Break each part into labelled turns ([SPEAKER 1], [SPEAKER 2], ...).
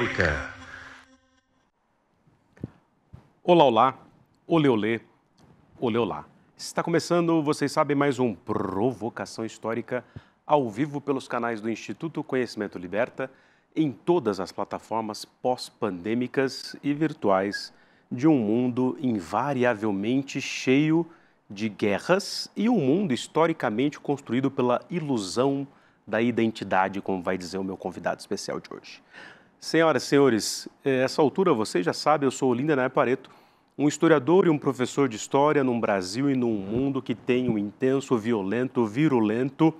[SPEAKER 1] Histórica. Olá, olá, oleolê, oleolá. Está começando, vocês sabem, mais um Provocação Histórica ao vivo pelos canais do Instituto Conhecimento Liberta em todas as plataformas pós-pandêmicas e virtuais de um mundo invariavelmente cheio de guerras e um mundo historicamente construído pela ilusão da identidade, como vai dizer o meu convidado especial de hoje. Senhoras e senhores, eh, essa altura vocês já sabem, eu sou Olinda Nair Pareto, um historiador e um professor de história num Brasil e num mundo que tem um intenso, violento, virulento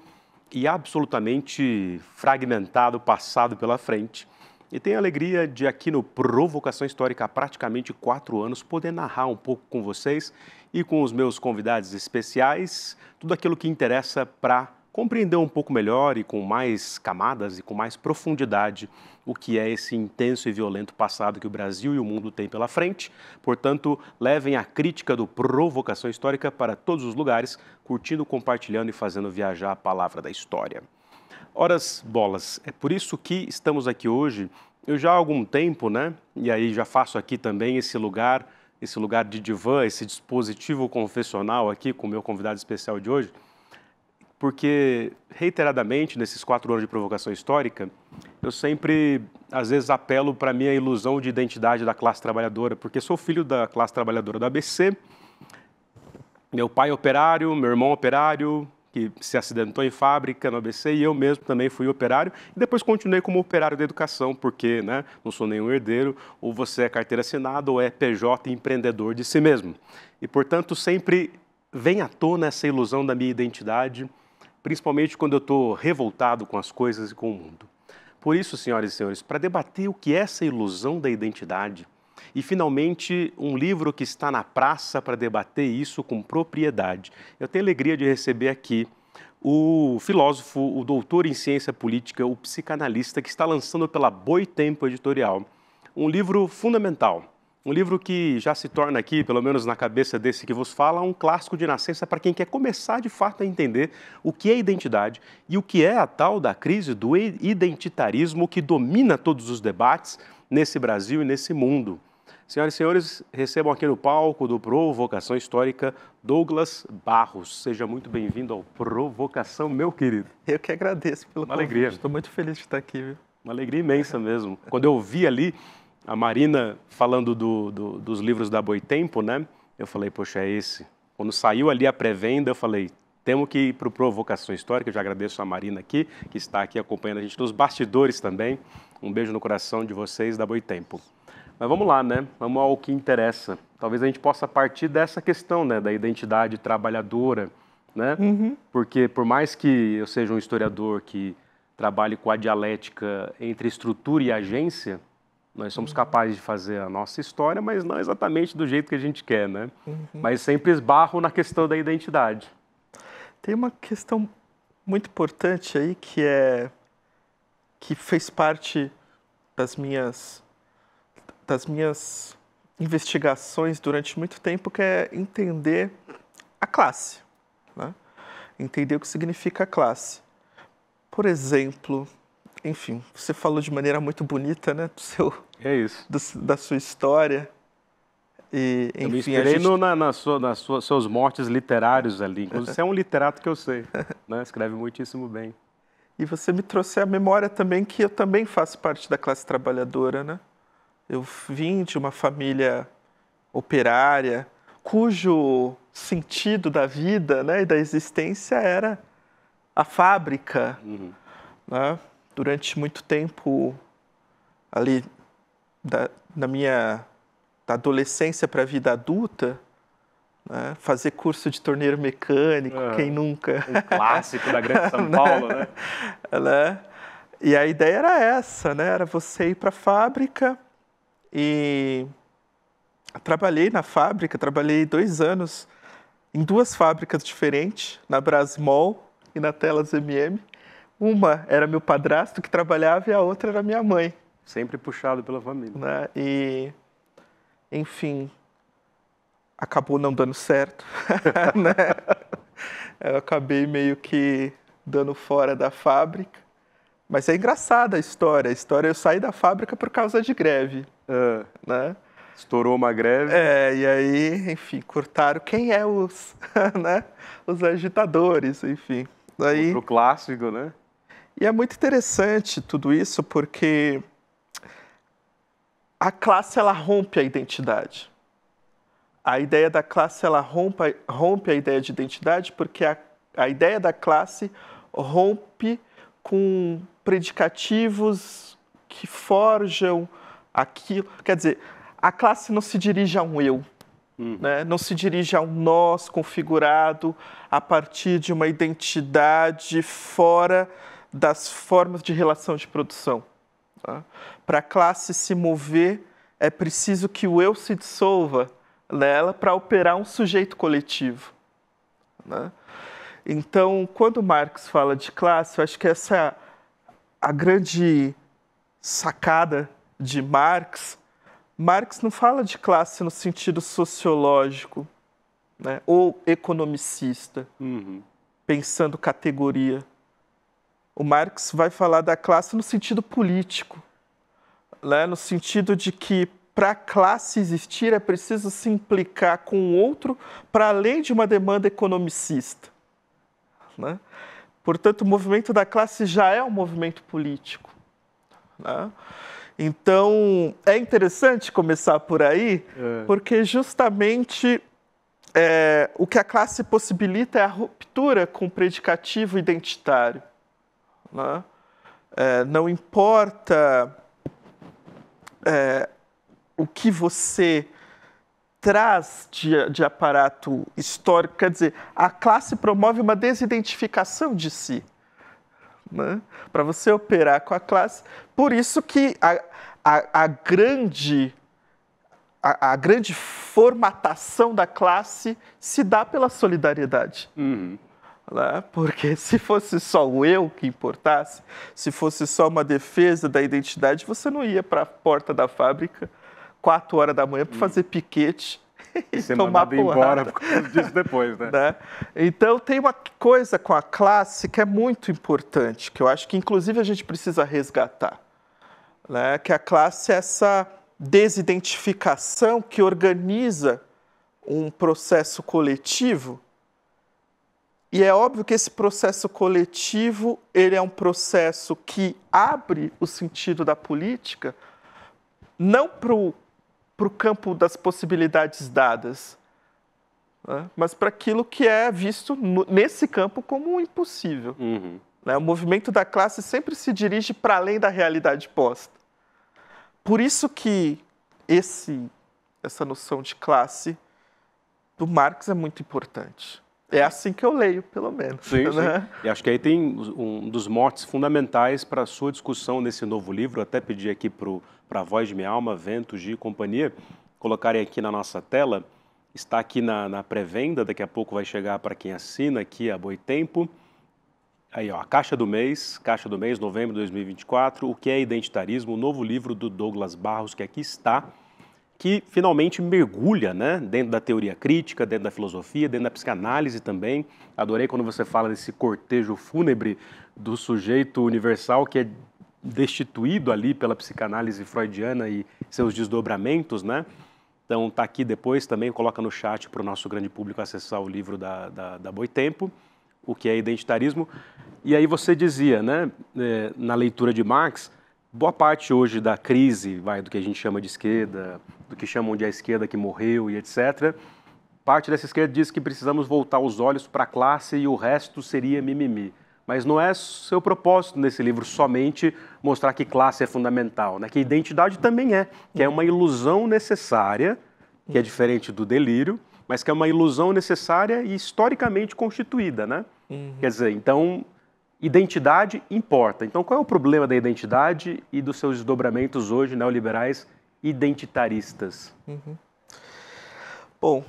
[SPEAKER 1] e absolutamente fragmentado passado pela frente. E tenho a alegria de, aqui no Provocação Histórica, há praticamente quatro anos, poder narrar um pouco com vocês e com os meus convidados especiais tudo aquilo que interessa para compreender um pouco melhor e com mais camadas e com mais profundidade o que é esse intenso e violento passado que o Brasil e o mundo têm pela frente. Portanto, levem a crítica do Provocação Histórica para todos os lugares, curtindo, compartilhando e fazendo viajar a palavra da história. Horas bolas, é por isso que estamos aqui hoje. Eu já há algum tempo, né? E aí já faço aqui também esse lugar, esse lugar de divã, esse dispositivo confessional aqui com o meu convidado especial de hoje porque reiteradamente, nesses quatro anos de provocação histórica, eu sempre, às vezes, apelo para a minha ilusão de identidade da classe trabalhadora, porque sou filho da classe trabalhadora da ABC. Meu pai é operário, meu irmão é operário, que se acidentou em fábrica no ABC, e eu mesmo também fui operário. E depois continuei como operário da educação, porque né, não sou nenhum herdeiro, ou você é carteira assinada, ou é PJ empreendedor de si mesmo. E, portanto, sempre vem à tona essa ilusão da minha identidade principalmente quando eu estou revoltado com as coisas e com o mundo. Por isso, senhoras e senhores, para debater o que é essa ilusão da identidade, e finalmente um livro que está na praça para debater isso com propriedade. Eu tenho alegria de receber aqui o filósofo, o doutor em ciência política, o psicanalista que está lançando pela Boitempo Editorial um livro fundamental um livro que já se torna aqui, pelo menos na cabeça desse que vos fala, um clássico de nascença para quem quer começar de fato a entender o que é identidade e o que é a tal da crise do identitarismo que domina todos os debates nesse Brasil e nesse mundo. Senhoras e senhores, recebam aqui no palco do Provocação Histórica Douglas Barros. Seja muito bem-vindo ao Provocação, meu querido. Eu que agradeço pelo Uma convite. alegria. Estou
[SPEAKER 2] muito feliz de estar aqui, viu?
[SPEAKER 1] Uma alegria imensa mesmo. Quando eu vi ali a Marina falando do, do, dos livros da Boitempo, né? Eu falei, poxa, é esse. Quando saiu ali a pré-venda, eu falei, temos que ir para o Provocação Histórica. Eu já agradeço a Marina aqui, que está aqui acompanhando a gente nos bastidores também. Um beijo no coração de vocês da Boitempo. Mas vamos lá, né? Vamos ao que interessa. Talvez a gente possa partir dessa questão, né? Da identidade trabalhadora, né? Uhum. Porque por mais que eu seja um historiador que trabalhe com a dialética entre estrutura e agência, nós somos capazes de fazer a nossa história, mas não exatamente do jeito que a gente quer, né? Uhum. Mas sempre esbarro na questão da
[SPEAKER 2] identidade. Tem uma questão muito importante aí que é que fez parte das minhas das minhas investigações durante muito tempo, que é entender a classe, né? entender o que significa a classe. Por exemplo, enfim, você falou de maneira muito bonita, né, do seu, é isso, do, da sua história. E, enfim, eu me inspirei gente... no,
[SPEAKER 1] na, sua, na sua, seus mortes literários ali. Inclusive, você é
[SPEAKER 2] um literato que eu sei, né? escreve muitíssimo bem. E você me trouxe a memória também que eu também faço parte da classe trabalhadora, né? Eu vim de uma família operária cujo sentido da vida né, e da existência era a fábrica. Uhum. Né? durante muito tempo ali da, minha da adolescência para a vida adulta, né? fazer curso de torneiro mecânico, é, quem nunca? Um clássico da grande São né? Paulo, né? né? E a ideia era essa, né? Era você ir para a fábrica e trabalhei na fábrica, trabalhei dois anos em duas fábricas diferentes, na Brasmol e na Telas MM. Uma era meu padrasto que trabalhava e a outra era minha mãe. Sempre puxado pela família. Né? E, enfim, acabou não dando certo. né? Eu acabei meio que dando fora da fábrica. Mas é engraçada a história. A história eu saí da fábrica por causa de greve. Uh, né? Estourou uma greve. É, e aí, enfim, cortaram quem é os, né? os agitadores, enfim. Daí, Outro clássico, né? E é muito interessante tudo isso porque a classe ela rompe a identidade. A ideia da classe ela rompe, rompe a ideia de identidade porque a, a ideia da classe rompe com predicativos que forjam aquilo. Quer dizer, a classe não se dirige a um eu, hum. né? não se dirige a um nós configurado a partir de uma identidade fora das formas de relação de produção. Tá? Para a classe se mover, é preciso que o eu se dissolva nela para operar um sujeito coletivo. Né? Então, quando Marx fala de classe, eu acho que essa é a grande sacada de Marx. Marx não fala de classe no sentido sociológico né? ou economicista, uhum. pensando categoria o Marx vai falar da classe no sentido político, né? no sentido de que para a classe existir é preciso se implicar com o outro para além de uma demanda economicista. Né? Portanto, o movimento da classe já é um movimento político. Né? Então, é interessante começar por aí, é. porque justamente é, o que a classe possibilita é a ruptura com o predicativo identitário. Né? É, não importa é, o que você traz de, de aparato histórico, quer dizer, a classe promove uma desidentificação de si. Né? Para você operar com a classe, por isso que a, a, a grande a, a, grande formatação da classe se dá pela solidariedade. Uhum né? porque se fosse só o eu que importasse, se fosse só uma defesa da identidade, você não ia para a porta da fábrica quatro horas da manhã para hum. fazer piquete e tomar porrada. embora por causa disso depois, né? né? Então tem uma coisa com a classe que é muito importante, que eu acho que inclusive a gente precisa resgatar, né? Que a classe é essa desidentificação que organiza um processo coletivo e é óbvio que esse processo coletivo ele é um processo que abre o sentido da política não para o campo das possibilidades dadas, né, mas para aquilo que é visto no, nesse campo como impossível. Uhum. Né, o movimento da classe sempre se dirige para além da realidade posta. Por isso que esse, essa noção de classe do Marx é muito importante é assim que eu leio, pelo menos. Sim, né?
[SPEAKER 1] sim. E acho que aí tem um dos motes fundamentais para a sua discussão nesse novo livro. até pedi aqui para a Voz de Minha Alma, Ventos de Companhia, colocarem aqui na nossa tela. Está aqui na, na pré-venda, daqui a pouco vai chegar para quem assina aqui a Boitempo. Aí, ó, a Caixa do Mês, Caixa do Mês, novembro de 2024, O que é Identitarismo, o novo livro do Douglas Barros, que aqui está que finalmente mergulha né, dentro da teoria crítica, dentro da filosofia, dentro da psicanálise também. Adorei quando você fala desse cortejo fúnebre do sujeito universal que é destituído ali pela psicanálise freudiana e seus desdobramentos, né? Então tá aqui depois também, coloca no chat para o nosso grande público acessar o livro da, da, da Boitempo, o que é identitarismo. E aí você dizia, né, eh, na leitura de Marx, boa parte hoje da crise, vai, do que a gente chama de esquerda, do que chamam de a esquerda que morreu e etc., parte dessa esquerda diz que precisamos voltar os olhos para a classe e o resto seria mimimi. Mas não é seu propósito nesse livro somente mostrar que classe é fundamental, né? que identidade também é, que é uma ilusão necessária, que é diferente do delírio, mas que é uma ilusão necessária e historicamente constituída. Né? Uhum. Quer dizer, então Identidade importa. Então, qual é o problema da identidade e dos seus desdobramentos hoje neoliberais identitaristas?
[SPEAKER 2] Uhum. Bom,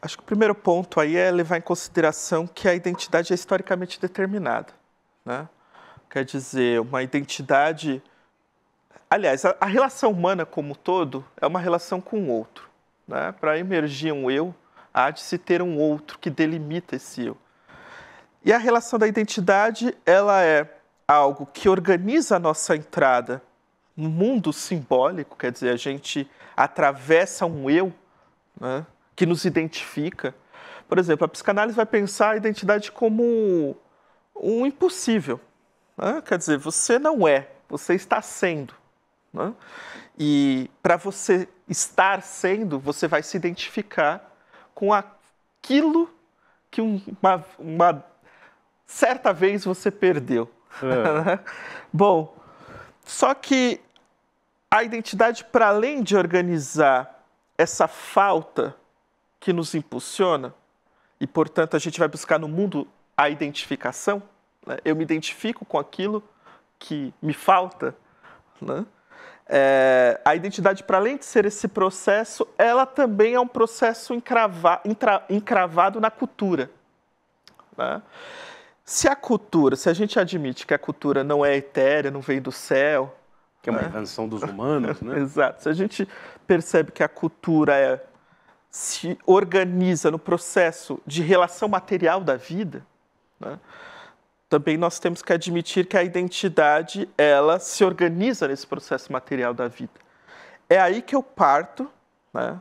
[SPEAKER 2] acho que o primeiro ponto aí é levar em consideração que a identidade é historicamente determinada. Né? Quer dizer, uma identidade. Aliás, a, relação humana como um todo é uma relação com o outro. Né? Para emergir um eu, há de se ter um outro que delimita esse eu. E a relação da identidade, ela é algo que organiza a nossa entrada no mundo simbólico, quer dizer, a gente atravessa um eu né, que nos identifica. Por exemplo, a psicanálise vai pensar a identidade como um impossível. Né? Quer dizer, você não é, você está sendo. Né? E para você estar sendo, você vai se identificar com aquilo que uma, uma certa vez você perdeu. É. Bom, só que a identidade, para além de organizar essa falta que nos impulsiona, e portanto a gente vai buscar no mundo a identificação, né? eu me identifico com aquilo que me falta, né? é, a identidade, para além de ser esse processo, ela também é um processo entra, encravado na cultura. Né? Se a cultura, se a gente admite que a cultura não é etérea, não vem do céu. Que é uma né? invenção dos humanos, né? Exato. Se a gente percebe que a cultura é, se organiza no processo de relação material da vida, né? também nós temos que admitir que a identidade ela se organiza nesse processo material da vida. É aí que eu parto, né,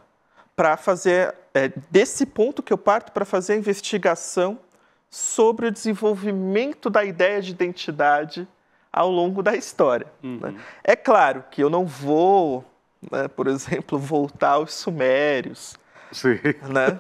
[SPEAKER 2] para fazer é desse ponto que eu parto para fazer a investigação sobre o desenvolvimento da ideia de identidade ao longo da história. Né? Uhum. Né? É claro que eu não vou, né, por exemplo, voltar aos sumérios, Sim. Né?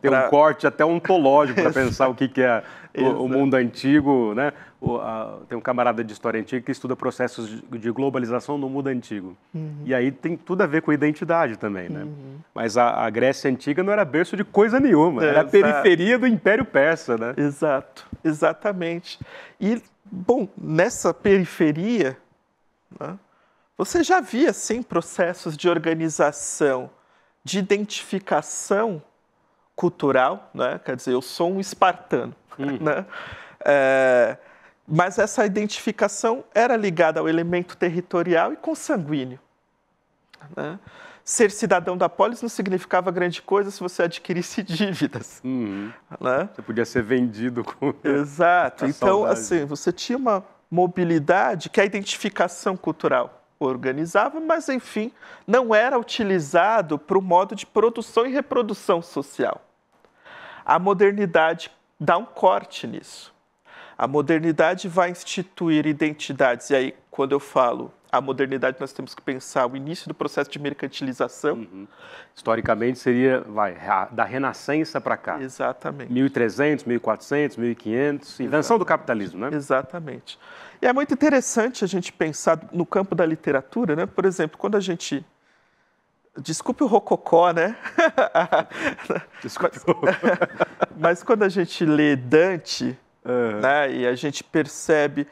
[SPEAKER 2] Tem pra... um corte até
[SPEAKER 1] ontológico para pensar o que, que é o, o, mundo antigo, né? O, a, tem um camarada de história antiga que estuda processos de, de globalização no mundo antigo. Uhum. E aí tem tudo a ver com identidade também, né? Uhum. Mas a, a, Grécia antiga não era berço de coisa nenhuma, era a periferia
[SPEAKER 2] do Império Persa, né? Exato, exatamente. E, bom, nessa periferia, né, você já via, sim, processos de organização, de identificação cultural, né? quer dizer, eu sou um espartano. Hum. Né? É, mas essa identificação era ligada ao elemento territorial e consanguíneo. Né? Ser cidadão da polis não significava grande coisa se você adquirisse dívidas. Hum.
[SPEAKER 1] Né? Você podia ser vendido com.
[SPEAKER 2] Exato. então, saudade. assim, você tinha uma mobilidade que a identificação cultural organizava, mas enfim, não era utilizado para o modo de produção e reprodução social. A modernidade dá um corte nisso. A modernidade vai instituir identidades, e aí, quando eu falo a modernidade, nós temos que pensar o início do processo de mercantilização. Uhum. Historicamente, seria vai, da Renascença para cá. Exatamente. 1300, 1400, 1500, invenção do capitalismo, né? Exatamente. E é muito interessante a gente pensar no campo da literatura, né? Por exemplo, quando a gente Desculpe o rococó, né? Desculpe. Mas, mas quando a gente lê Dante, é. né, e a gente percebe.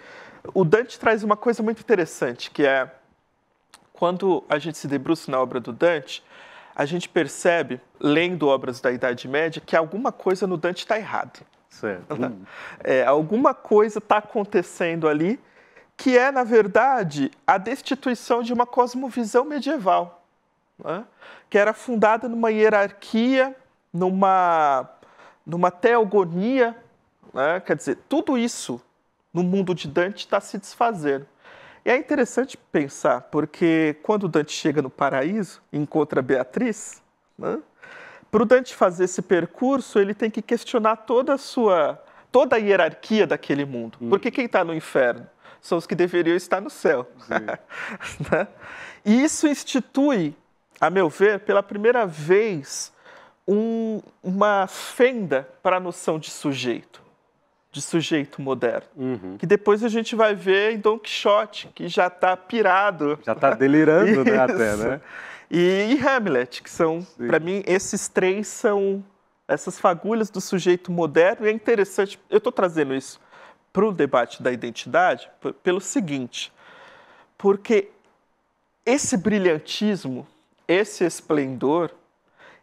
[SPEAKER 2] O Dante traz uma coisa muito interessante, que é quando a gente se debruça na obra do Dante, a gente percebe, lendo obras da Idade Média, que alguma coisa no Dante está errada. Certo. É, alguma coisa está acontecendo ali que é, na verdade, a destituição de uma cosmovisão medieval né? que era fundada numa hierarquia, numa, numa teogonia. Né? Quer dizer, tudo isso no mundo de Dante está se desfazendo. E é interessante pensar, porque quando Dante chega no paraíso e encontra Beatriz, né? para o Dante fazer esse percurso, ele tem que questionar toda a sua toda a hierarquia daquele mundo. Hum. Porque quem está no inferno são os que deveriam estar no céu. né? E isso institui a meu ver, pela primeira vez, um, uma fenda para a noção de sujeito, de sujeito moderno. Uhum. Que depois a gente vai ver em Don Quixote, que já está pirado. Já está delirando, né, até, né? E, e Hamlet, que são, para mim, esses três são essas fagulhas do sujeito moderno. E é interessante, eu estou trazendo isso para o debate da identidade pelo seguinte, porque esse brilhantismo esse esplendor,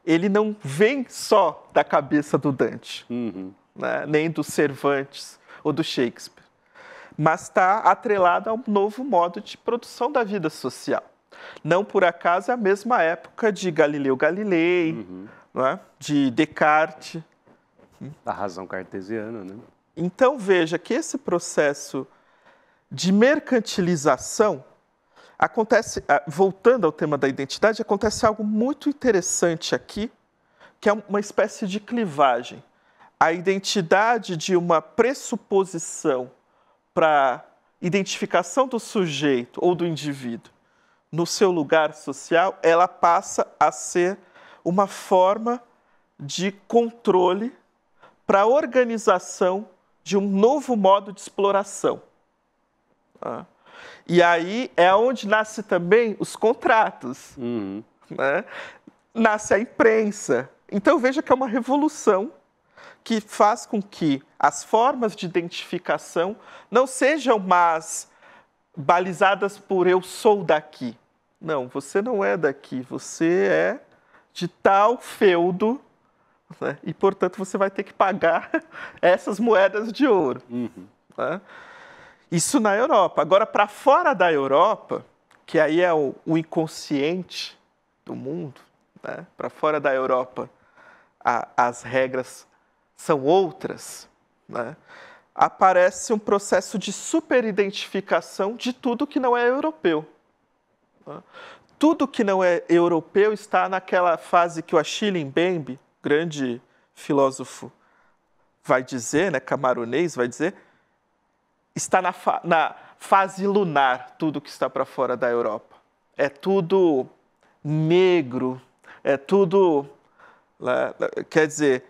[SPEAKER 2] ele não vem só da cabeça do Dante, uhum. né? nem do Cervantes ou do Shakespeare, mas está atrelado a um novo modo de produção da vida social. Não por acaso é a mesma época de Galileu Galilei, uhum. né? de Descartes. Da razão cartesiana, né? Então veja que esse processo de mercantilização acontece, ah, voltando ao tema da identidade, acontece algo muito interessante aqui, que é uma espécie de clivagem. A identidade de uma pressuposição para identificação do sujeito ou do indivíduo no seu lugar social, ela passa a ser uma forma de controle para a organização de um novo modo de exploração. Ah e aí é onde nasce também os contratos, uhum. né? nasce a imprensa. Então veja que é uma revolução que faz com que as formas de identificação não sejam mais balizadas por eu sou daqui. Não, você não é daqui, você é de tal feudo né? e, portanto, você vai ter que pagar essas moedas de ouro. Uhum. Né? Isso na Europa. Agora, para fora da Europa, que aí é o, o inconsciente do mundo, né? para fora da Europa, a, as regras são outras, né? aparece um processo de superidentificação de tudo que não é europeu. Né? Tudo que não é europeu está naquela fase que o Achille Mbembe, grande filósofo, vai dizer, né, camaronês, vai dizer, está na, fa na fase lunar tudo que está para fora da Europa. É tudo negro, é tudo. Né, né, quer dizer,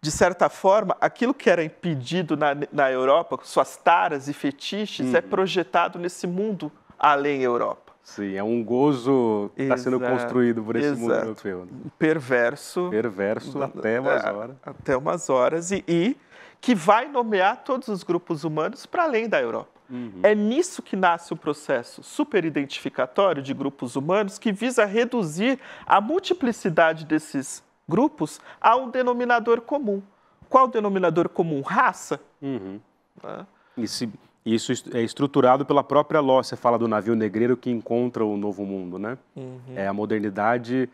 [SPEAKER 2] de certa forma, aquilo que era impedido na, na Europa, suas taras e fetiches, é hum. projetado nesse mundo além Europa. Sim, é um gozo que está sendo construído por esse exato. mundo europeu. Né? Perverso. Perverso até umas é, horas. Até umas horas. E, e que vai nomear todos os grupos humanos para além da Europa. Uhum. É nisso que nasce o processo superidentificatório de grupos humanos que visa reduzir a multiplicidade desses grupos a um denominador comum. Qual denominador comum? Raça. Uhum. Né? Esse, isso é estruturado
[SPEAKER 1] pela própria Ló. Você fala do navio negreiro que encontra o novo mundo, né? Uhum. É a modernidade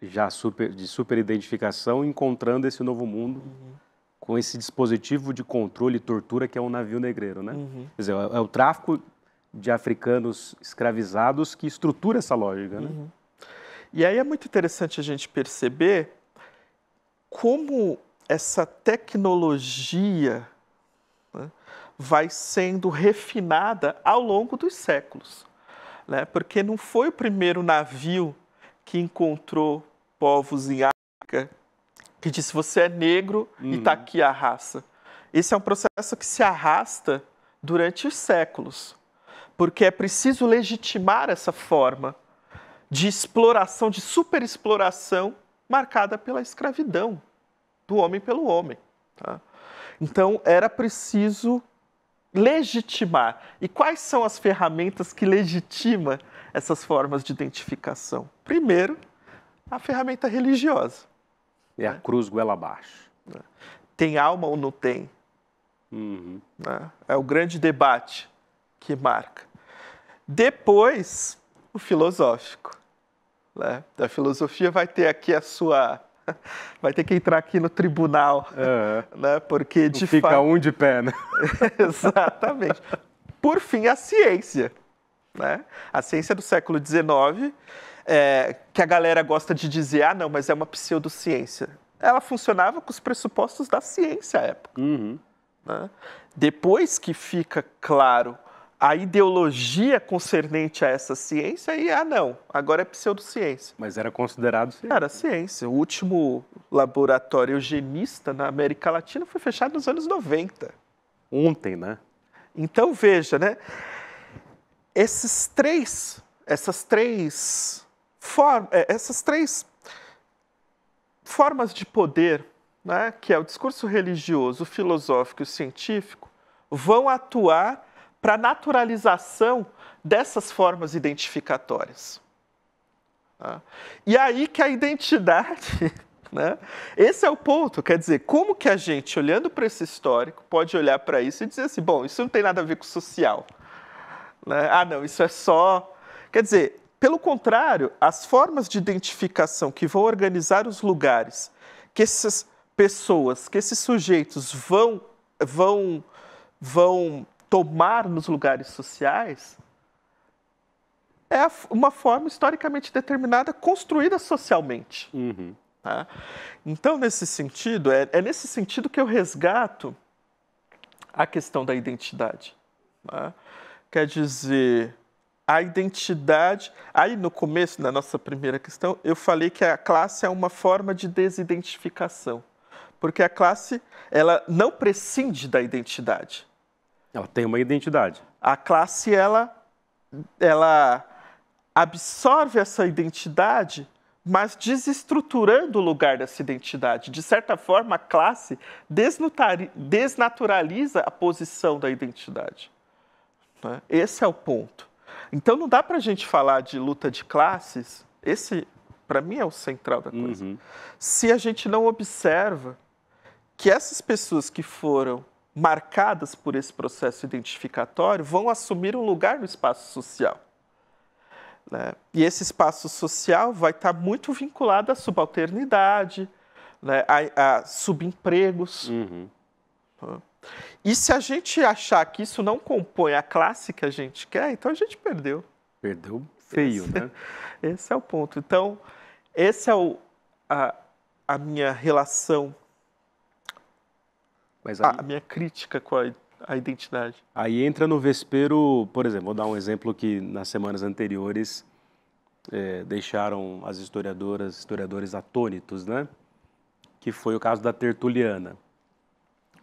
[SPEAKER 1] já super, de superidentificação encontrando esse novo mundo. Uhum com esse dispositivo de controle e tortura que é um navio negreiro, né? Uhum. Quer dizer, é, é o tráfico de africanos escravizados que estrutura essa lógica, né? Uhum. E aí
[SPEAKER 2] é muito interessante a gente perceber como essa tecnologia né, vai sendo refinada ao longo dos séculos, né? Porque não foi o primeiro navio que encontrou povos em que diz você é negro tá uhum. e está aqui a raça. Esse é um processo que se arrasta durante os séculos, porque é preciso legitimar essa forma de exploração, de superexploração marcada pela escravidão do homem pelo homem. Tá? Então era preciso legitimar. E quais são as ferramentas que legitima essas formas de identificação? Primeiro, a ferramenta religiosa é a né? cruz goela abaixo. Né? Tem alma ou não tem? Uhum. Né? É o grande debate que marca. Depois, o filosófico. Né? Da filosofia vai ter aqui a sua. Vai ter que entrar aqui no tribunal. Né? Porque de Fica fa... um de pé, né? Exatamente. Por fim, a ciência. Né? A ciência do século XIX é, que a galera gosta de dizer, ah, não, mas é uma pseudociência. Ela funcionava com os pressupostos da ciência à época. Uhum. Né? Depois que fica claro a ideologia concernente a essa ciência, aí, ah, não, agora é pseudociência. Mas era considerado ciência. Era ciência. O último laboratório eugenista na América Latina foi fechado nos anos 90. Ontem, né? Então veja, né? Esses três, essas três forma, é, essas três formas de poder, né, que é o discurso religioso, o filosófico e o científico, vão atuar para a naturalização dessas formas identificatórias. Tá? E aí que a identidade. Né? Esse é o ponto, quer dizer, como que a gente, olhando para esse histórico, pode olhar para isso e dizer assim: bom, isso não tem nada a ver com social. Né? Ah, não, isso é só. Quer dizer, pelo contrário, as formas de identificação que vão organizar os lugares que essas pessoas, que esses sujeitos vão, vão, vão tomar nos lugares sociais é uma forma historicamente determinada, construída socialmente. Uhum. Tá? Então, nesse sentido, é, é, nesse sentido que eu resgato a questão da identidade. Né? Quer dizer, a identidade. Aí no começo, na nossa primeira questão, eu falei que a classe é uma forma de desidentificação, porque a classe ela não prescinde da identidade. Ela tem uma identidade. A classe ela ela absorve essa identidade, mas desestruturando o lugar dessa identidade. De certa forma, a classe desnaturaliza a posição da identidade. Né? Esse é o ponto. Então não dá para a gente falar de luta de classes, esse para mim é o central da coisa, uhum. se a gente não observa que essas pessoas que foram marcadas por esse processo identificatório vão assumir um lugar no espaço social. Né? E esse espaço social vai estar tá muito vinculado à subalternidade, né? a, a subempregos. Uhum. E se a gente achar que isso não compõe a classe que a gente quer, então a gente perdeu. Perdeu feio, esse, né? Esse é o ponto. Então, esse é o, a, a minha relação, aí, a, a minha crítica com a, a, identidade.
[SPEAKER 1] Aí entra no vespero, por exemplo, vou dar um exemplo que nas semanas anteriores é, deixaram as historiadoras, historiadores atônitos, né? Que foi o caso da Tertuliana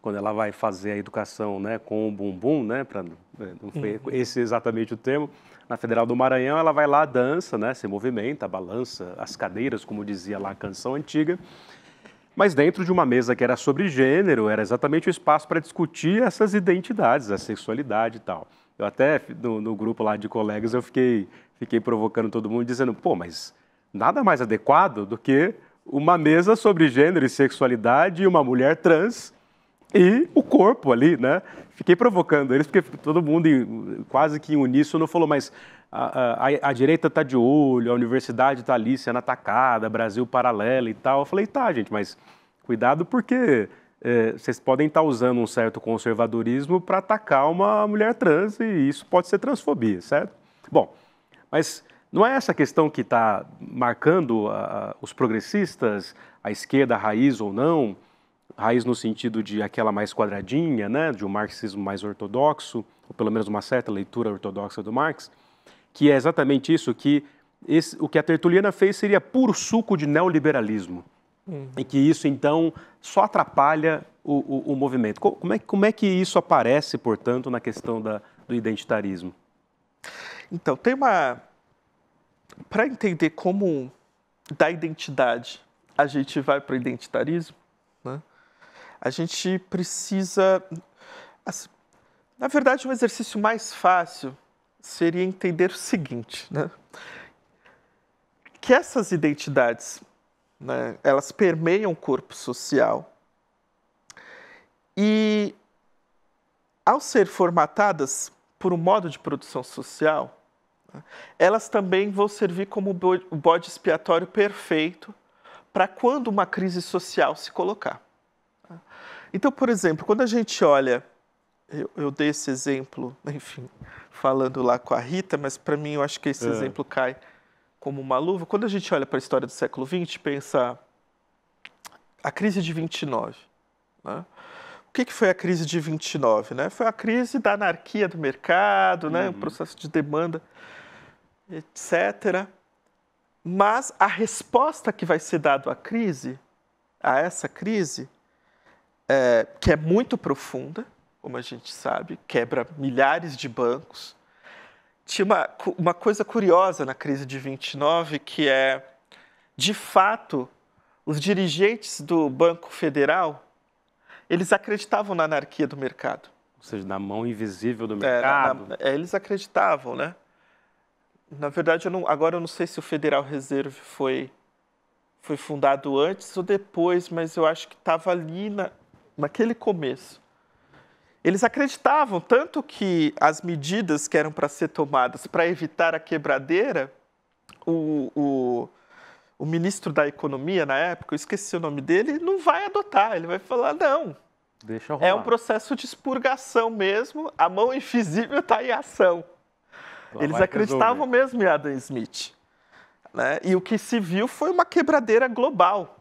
[SPEAKER 1] quando ela vai fazer a educação né, com o bumbum, né, pra, é, não foi uhum. esse exatamente o termo, na Federal do Maranhão, ela vai lá, dança, né, se movimenta, balança as cadeiras, como dizia lá a canção antiga, mas dentro de uma mesa que era sobre gênero, era exatamente o espaço para discutir essas identidades, a sexualidade e tal. Eu até, no, no grupo lá de colegas, eu fiquei, fiquei provocando todo mundo, dizendo, pô, mas nada mais adequado do que uma mesa sobre gênero e sexualidade e uma mulher trans e o corpo ali, né? Fiquei provocando eles, porque todo mundo quase que em uníssono falou, mas a, a, a direita está de olho, a universidade está ali sendo atacada, Brasil paralelo e tal. Eu falei, tá, gente, mas cuidado porque é, vocês podem estar tá usando um certo conservadorismo para atacar uma mulher trans e isso pode ser transfobia, certo? Bom, mas não é essa questão que está marcando a, os progressistas, a esquerda a raiz ou não, Raiz no sentido de aquela mais quadradinha, né, de um marxismo mais ortodoxo, ou pelo menos uma certa leitura ortodoxa do Marx, que é exatamente isso que esse, o que a Tertuliana fez seria puro suco de neoliberalismo. Uhum. E que isso, então, só atrapalha o, o, o, movimento. Como é, como é que isso aparece, portanto, na questão da, do identitarismo?
[SPEAKER 2] Então, tem uma. Para entender como da identidade a gente vai para o identitarismo, a gente precisa. Assim, na verdade, um exercício mais fácil seria entender o seguinte, né? Que essas identidades, né, elas permeiam o corpo social e, ao ser formatadas por um modo de produção social, elas também vão servir como o bode expiatório perfeito para quando uma crise social se colocar. Então, por exemplo, quando a gente olha, eu, eu dei esse exemplo, enfim, falando lá com a Rita, mas para mim eu acho que esse é. exemplo cai como uma luva. Quando a gente olha para a história do século XX, pensa a crise de 29, né? O que, que, foi a crise de 29? Né? Foi a crise da anarquia do mercado, né? Uhum. o processo de demanda, etc. Mas a resposta que vai ser dada à crise, a essa crise, é, que é muito profunda, como a gente sabe, quebra milhares de bancos. Tinha uma, uma coisa curiosa na crise de 29, que é, de fato, os dirigentes do Banco Federal, eles acreditavam na anarquia do mercado. Ou seja, na mão invisível do é, mercado. É, na, eles acreditavam, né? Na verdade, eu não, agora eu não sei se o Federal Reserve foi, foi fundado antes ou depois, mas eu acho que estava ali na, naquele começo. Eles acreditavam tanto que as medidas que eram para ser tomadas para evitar a quebradeira, o, o, o, ministro da Economia na época, eu esqueci o nome dele, não vai adotar. Ele vai falar: não. Deixa É um processo de expurgação mesmo, a mão invisível está em ação. Eles acreditavam mesmo em Adam Smith. Né? E o que se viu foi uma quebradeira global,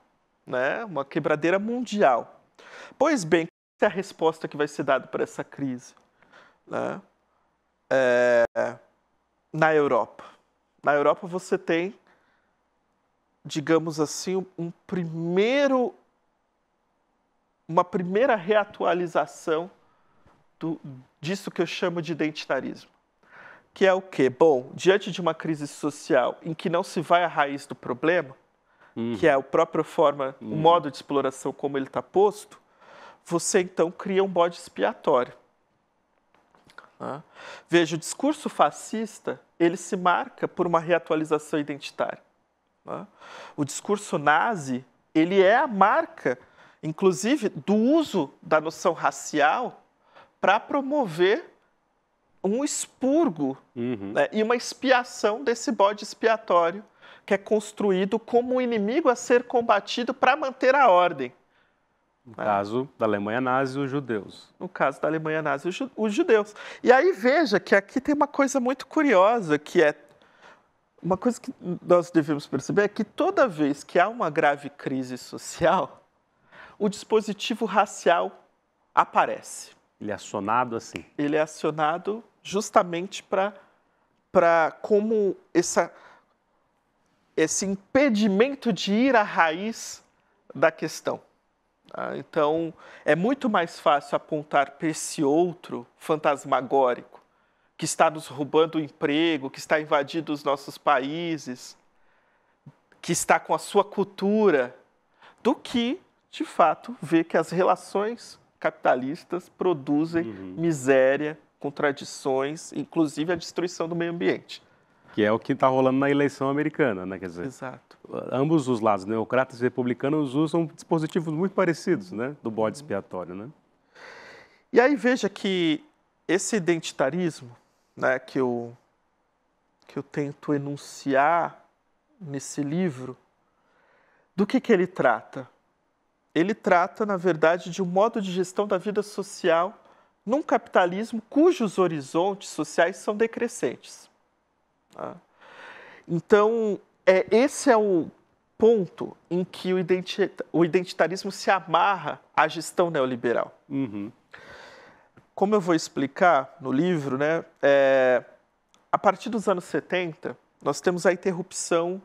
[SPEAKER 2] né? uma quebradeira mundial. Pois bem, qual é a resposta que vai ser dada para essa crise né? É, na Europa? Na Europa você tem, digamos assim, um primeiro, uma primeira reatualização do, disso que eu chamo de identitarismo. Que é o quê? Bom, diante de uma crise social em que não se vai à raiz do problema, hum. que é a própria forma, hum. o uhum. modo de exploração como ele está posto, você então cria um bode expiatório. Né? Veja, o discurso fascista ele se marca por uma reatualização identitária. Né? O discurso nazi ele é a marca, inclusive, do uso da noção racial para promover um expurgo uhum. né, e uma expiação desse bode expiatório que é construído como um inimigo a ser combatido para manter a ordem.
[SPEAKER 1] No né? caso da Alemanha
[SPEAKER 2] nazi, os judeus. No caso da Alemanha nazi, os judeus. E aí veja que aqui tem uma coisa muito curiosa, que é uma coisa que nós devemos perceber é que toda vez que há uma grave crise social, o dispositivo racial aparece. Ele é acionado assim. Ele é acionado justamente para como essa esse impedimento de ir à raiz da questão. Ah, então, é muito mais fácil apontar para esse outro fantasmagórico que está nos roubando o emprego, que está invadindo os nossos países, que está com a sua cultura, do que, de fato, ver que as relações capitalistas produzem uhum. miséria, contradições, inclusive a destruição do meio ambiente.
[SPEAKER 1] Que é o que está rolando na eleição americana, né? Quer dizer, Exato. ambos os lados, democratas e republicanos, usam dispositivos muito parecidos, né? Do bode expiatório, né?
[SPEAKER 2] E aí veja que esse identitarismo, né? Que eu, que eu tento enunciar nesse livro, do que, que ele trata? Ele trata, na verdade, de um modo de gestão da vida social num capitalismo cujos horizontes sociais são decrescentes. Tá? Então, é, esse é o ponto em que o, o identitarismo se amarra à gestão neoliberal. Uhum. Como eu vou explicar no livro, né, é, a partir dos anos 70, nós temos a interrupção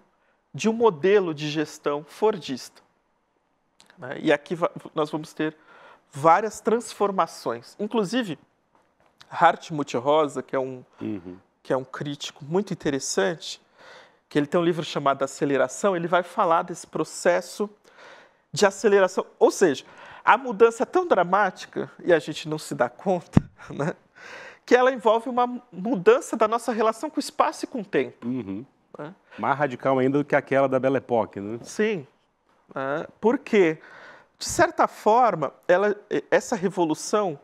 [SPEAKER 2] de um modelo de gestão fordista. Né? E aqui nós vamos ter várias transformações. Inclusive, Hartmut Rosa, que é um uhum que é um crítico muito interessante, que ele tem um livro chamado Aceleração, ele vai falar desse processo de aceleração, ou seja, a mudança é tão dramática e a gente não se dá conta, né, que ela envolve uma mudança da nossa relação com o espaço e com o tempo. Uhum. Né? Mais radical ainda do que aquela da Belle Époque, né? Sim. É, porque, de certa forma, ela, essa revolução,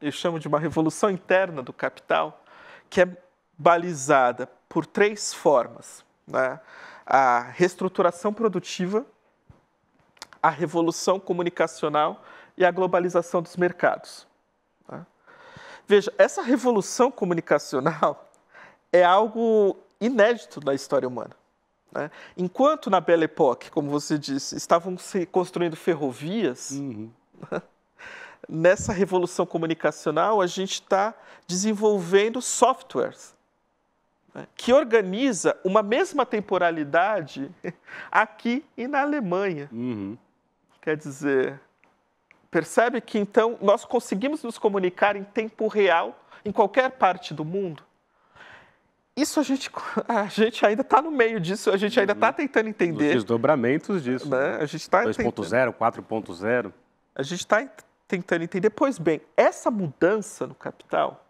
[SPEAKER 2] eu chamo de uma revolução interna do capital, que é balizada por três formas: né? a reestruturação produtiva, a revolução comunicacional e a globalização dos mercados. Né? Veja, essa revolução comunicacional é algo inédito na história humana. Né? Enquanto na Belle Époque, como você disse, estavam se construindo ferrovias, uhum. nessa revolução comunicacional a gente está desenvolvendo softwares que organiza uma mesma temporalidade aqui e na Alemanha. Uhum. Quer dizer, percebe que então nós conseguimos nos comunicar em tempo real em qualquer parte do mundo? Isso a gente, a gente ainda está no meio disso, a gente ainda está uhum. tentando entender. Os desdobramentos disso. Né? né? A gente está 2.0, 4.0. A gente está tentando entender. Pois bem, essa mudança no capital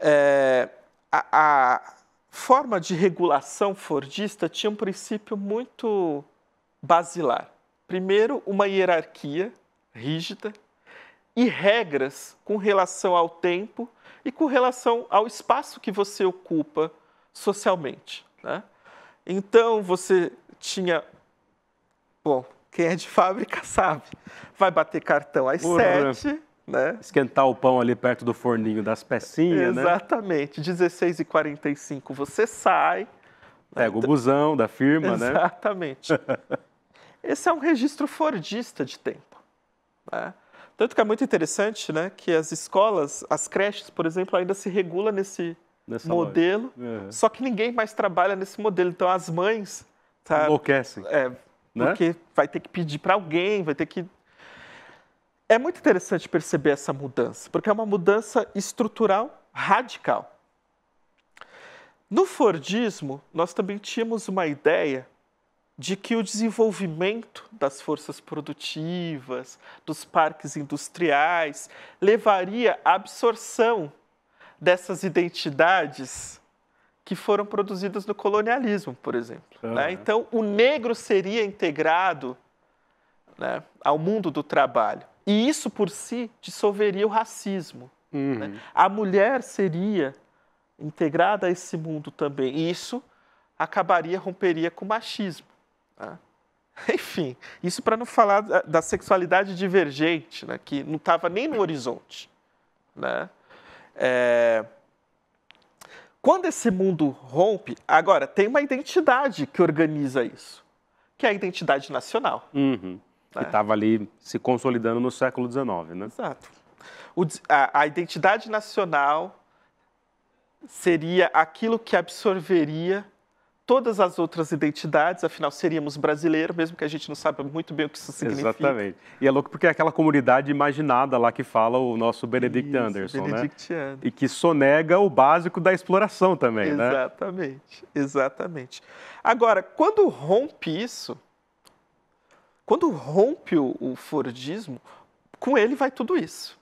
[SPEAKER 2] é, a, a forma de regulação fordista tinha um princípio muito basilar. Primeiro, uma hierarquia rígida e regras com relação ao tempo e com relação ao espaço que você ocupa socialmente. Né? Então, você tinha. Bom, quem é de fábrica sabe. Vai bater cartão às sete
[SPEAKER 1] né? Esquentar o pão ali perto do forninho das pecinhas,
[SPEAKER 2] Exatamente. né? Exatamente. 16h45 você sai. Né? Pega né? o
[SPEAKER 1] busão da
[SPEAKER 2] firma, Exatamente. né? Exatamente. Esse é um registro fordista de tempo. Né? Tanto que é muito interessante né, que as escolas, as creches, por exemplo, ainda se regula nesse Nessa modelo, é. só que ninguém mais trabalha nesse modelo. Então as mães... tá Enlouquecem. É, né? Porque vai ter que pedir para alguém, vai ter que é muito interessante perceber essa mudança, porque é uma mudança estrutural radical. No Fordismo, nós também tínhamos uma ideia de que o desenvolvimento das forças produtivas, dos parques industriais, levaria à absorção dessas identidades que foram produzidas no colonialismo, por exemplo. Uhum. Né? Então, o negro seria integrado né, ao mundo do trabalho. E isso por si dissolveria o racismo. Né? Uhum. Né? A mulher seria integrada a esse mundo também. E isso acabaria, romperia com o machismo. Né? Enfim, isso para não falar da, da sexualidade divergente, né? que não estava nem no horizonte. Né? É... Quando esse mundo rompe, agora tem uma identidade que organiza isso, que é a identidade nacional. Uhum. É. que estava ali se consolidando no século XIX, né? Exato. O, a, a identidade nacional seria aquilo que absorveria todas as outras identidades, afinal seríamos brasileiros, mesmo que a gente não saiba muito bem o que isso significa. Exatamente. E é louco porque é aquela comunidade imaginada
[SPEAKER 1] lá que fala o nosso Benedict isso, Anderson, né? Benedict né? Anderson. E que sonega o básico da
[SPEAKER 2] exploração também, exatamente, né? Exatamente, exatamente. Agora, quando rompe isso, quando rompe o, o Fordismo, com ele vai tudo isso.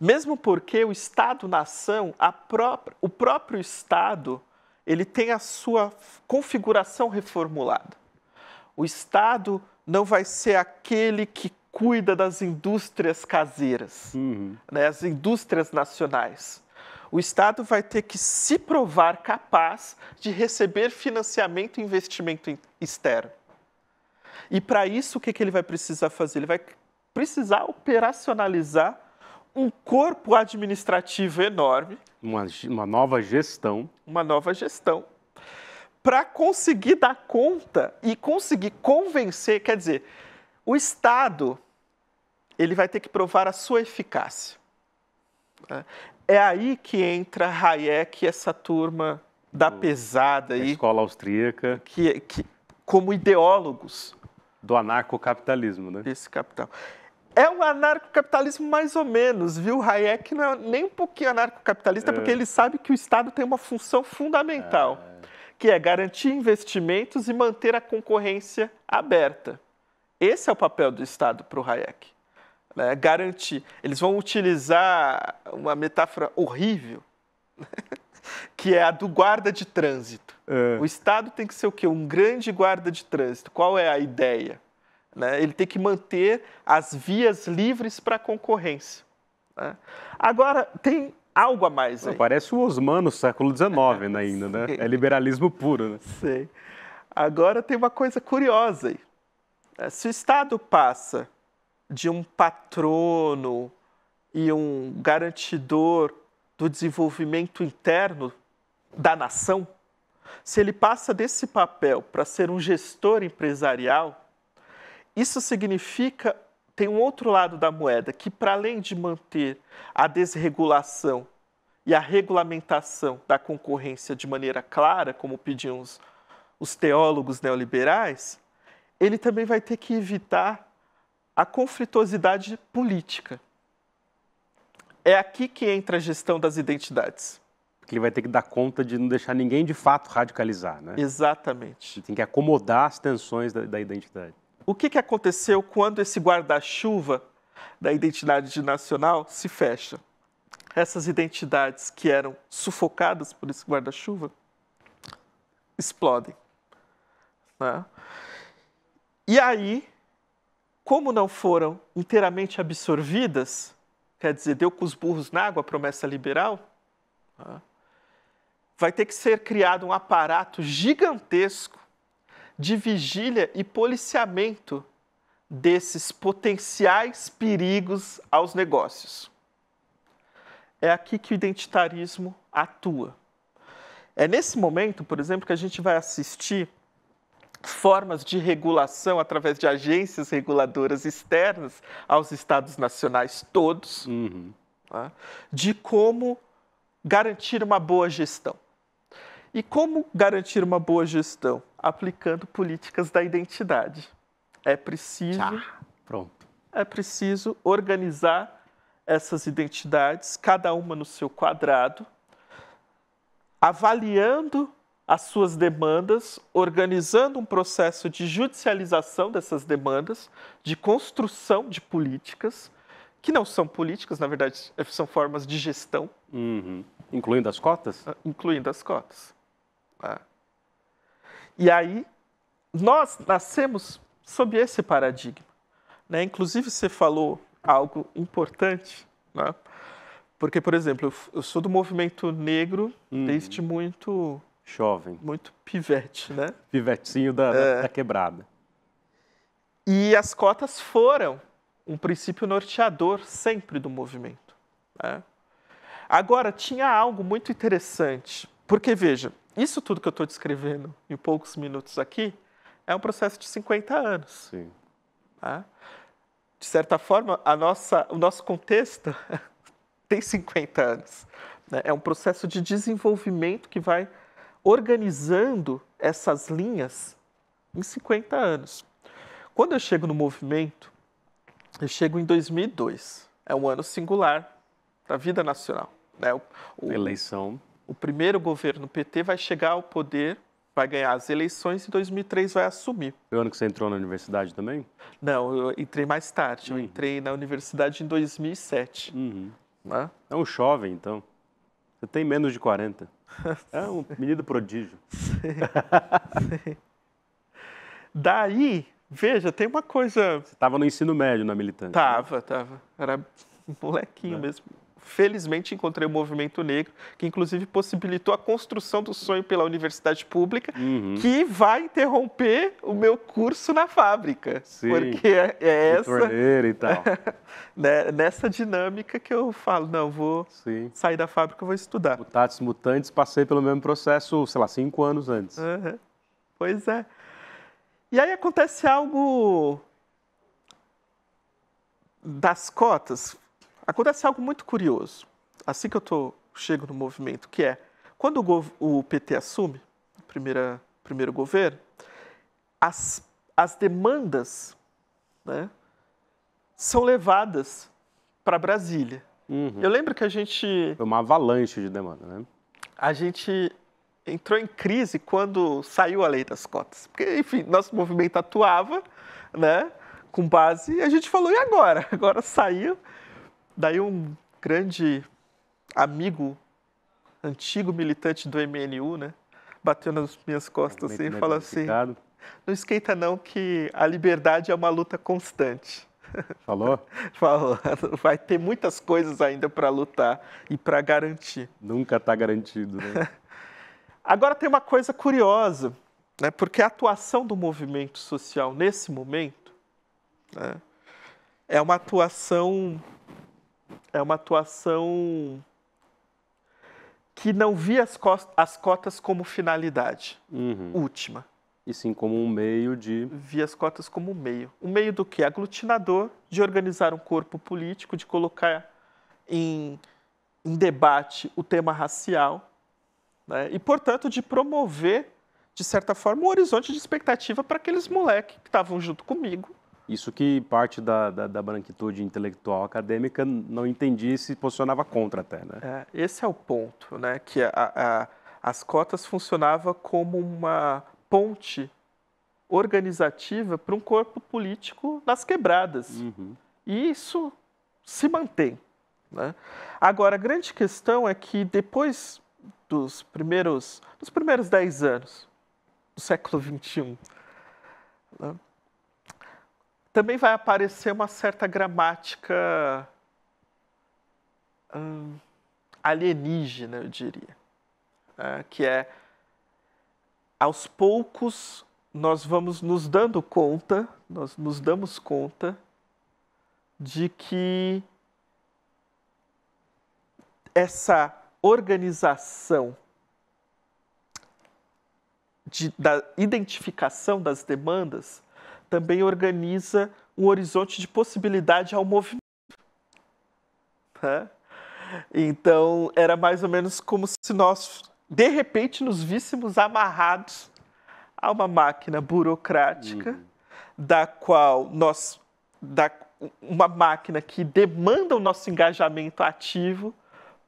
[SPEAKER 2] Mesmo porque o Estado-nação, o próprio Estado, ele tem a sua configuração reformulada. O Estado não vai ser aquele que cuida das indústrias caseiras, uhum. né, as indústrias nacionais. O Estado vai ter que se provar capaz de receber financiamento e investimento externo. E para isso, o que, que ele vai precisar fazer? Ele vai precisar operacionalizar um corpo administrativo enorme. Uma, uma nova gestão. Uma nova gestão. Para conseguir dar conta e conseguir convencer, quer dizer, o Estado ele vai ter que provar a sua eficácia. Né? É aí que entra Hayek e essa turma da pesada aí. escola austríaca. Que, que, como ideólogos do anarcocapitalismo, né? Esse capital. É um anarcocapitalismo mais ou menos, viu? Hayek não é nem um pouquinho anarcocapitalista, é. porque ele sabe que o Estado tem uma função fundamental, é. que é garantir investimentos e manter a concorrência aberta. Esse é o papel do Estado para o Hayek. Né? Garantir. Eles vão utilizar uma metáfora horrível. que é a do guarda de trânsito. É. O Estado tem que ser o quê? Um grande guarda de trânsito. Qual é a ideia? Né? Ele tem que manter as vias livres para a concorrência. Né? Agora, tem algo a mais aí. Parece o Osmano, século XIX ainda, né? É liberalismo puro. Né? Sei. Agora tem uma coisa curiosa aí. É, se o Estado passa de um patrono e um garantidor do desenvolvimento interno da nação, se ele passa desse papel para ser um gestor empresarial, isso significa tem um outro lado da moeda que para além de manter a desregulação e a regulamentação da concorrência de maneira clara, como pediam os, os teólogos neoliberais, ele também vai ter que evitar a conflitosidade política. É aqui que entra a gestão das identidades. Porque ele vai ter que dar conta de não deixar ninguém de fato radicalizar, né? Exatamente. Ele tem
[SPEAKER 1] que acomodar as tensões da, da identidade.
[SPEAKER 2] O que, que aconteceu quando esse guarda-chuva da identidade nacional se fecha? Essas identidades que eram sufocadas por esse guarda-chuva explodem. Né? E aí, como não foram inteiramente absorvidas, quer dizer, deu com os burros na água a promessa liberal, vai ter que ser criado um aparato gigantesco de vigília e policiamento desses potenciais perigos aos negócios. É aqui que o identitarismo atua. É nesse momento, por exemplo, que a gente vai assistir formas de regulação através de agências reguladoras externas aos estados nacionais todos, uhum. tá? de como garantir uma boa gestão. E como garantir uma boa gestão? Aplicando políticas da identidade. É preciso. Ah, pronto. É preciso organizar essas identidades, cada uma no seu quadrado, avaliando as suas demandas, organizando um processo de judicialização dessas demandas, de construção de políticas, que não são políticas, na verdade, são formas de gestão. Uhum. Incluindo as cotas? Ah, incluindo as cotas. Ah. E aí, nós nascemos sob esse paradigma. Né? Inclusive, você falou algo importante, né? porque, por exemplo, eu sou do movimento negro uhum. desde muito Jovem. Muito pivete, né? Pivetinho da, é. da quebrada. E as cotas foram um princípio norteador sempre do movimento. Né? Agora, tinha algo muito interessante, porque veja, isso tudo que eu estou descrevendo em poucos minutos aqui é um processo de 50 anos. Sim. Né? De certa forma, a nossa, o nosso contexto tem 50 anos. Né? É um processo de desenvolvimento que vai organizando essas linhas em 50 anos. Quando eu chego no movimento, eu chego em 2002. É um ano singular da vida nacional. Né? O, Eleição. O primeiro governo PT vai chegar ao poder, vai ganhar as eleições e 2003 vai assumir. Foi o ano que você entrou na universidade também? Não, eu entrei mais tarde. Uhum. Eu hum. entrei na universidade em 2007. Uhum. Né?
[SPEAKER 1] É um jovem, então. Você tem menos de 40. É um menino prodígio. Daí, veja, tem uma coisa. Você estava no ensino médio na militância? Né?
[SPEAKER 2] Tava, tava. Era um molequinho é. mesmo felizmente encontrei o movimento negro, que inclusive possibilitou a construção do sonho pela universidade pública, uhum. que vai interromper o meu curso na fábrica. Sim, porque é, é essa. essa. E tal. né, nessa dinâmica que eu falo, não, vou Sim. sair da fábrica, vou estudar.
[SPEAKER 1] Mutatis mutantes, passei pelo mesmo processo, sei lá, cinco anos antes.
[SPEAKER 2] Uhum. Pois é. E aí acontece algo das cotas, acontece algo muito curioso, assim que eu tô, chego no movimento, que é, quando o, o PT assume, o primeiro governo, as, as demandas né, são levadas para Brasília. Uhum. Eu lembro que a gente... Foi uma avalanche de demanda, né? A gente entrou em crise quando saiu a lei das cotas. Porque, enfim, nosso movimento atuava, né? Com base, E a gente falou, e agora? Agora saiu, Daí um grande amigo, antigo militante do MNU, né? Bateu nas minhas costas assim, e falou assim, não esquenta não que a liberdade é uma luta constante. Falou? Falou. Vai ter muitas coisas ainda para lutar e para garantir. Nunca está garantido, né? Agora tem uma coisa curiosa, né? porque a atuação do movimento social nesse momento né? é uma atuação é uma atuação que não via as, as cotas como finalidade uhum. última. E sim como um meio de. Via as cotas como um meio. Um meio do que? Aglutinador, de organizar um corpo político, de colocar em, em debate o tema racial, né? e, portanto, de promover, de certa forma, um horizonte de expectativa para aqueles moleques que estavam junto comigo isso que parte da, da, da branquitude
[SPEAKER 1] intelectual acadêmica não entendia e se posicionava contra até, né?
[SPEAKER 2] É, esse é o ponto, né? Que a, a, as cotas funcionavam como uma ponte organizativa para um corpo político nas quebradas. Uhum. E isso se mantém. Né? Agora, a grande questão é que depois dos primeiros, dos primeiros 10 anos do século XXI, né, também vai aparecer uma certa gramática hum, alienígena, eu diria, né? que é aos poucos nós vamos nos dando conta, nós nos damos conta de que essa organização de, da identificação das demandas também organiza um horizonte de possibilidade ao movimento. Né? Então, era mais ou menos como se nós, de repente, nos víssemos amarrados a uma máquina burocrática, uhum. da qual nós. Da, uma máquina que demanda o nosso engajamento ativo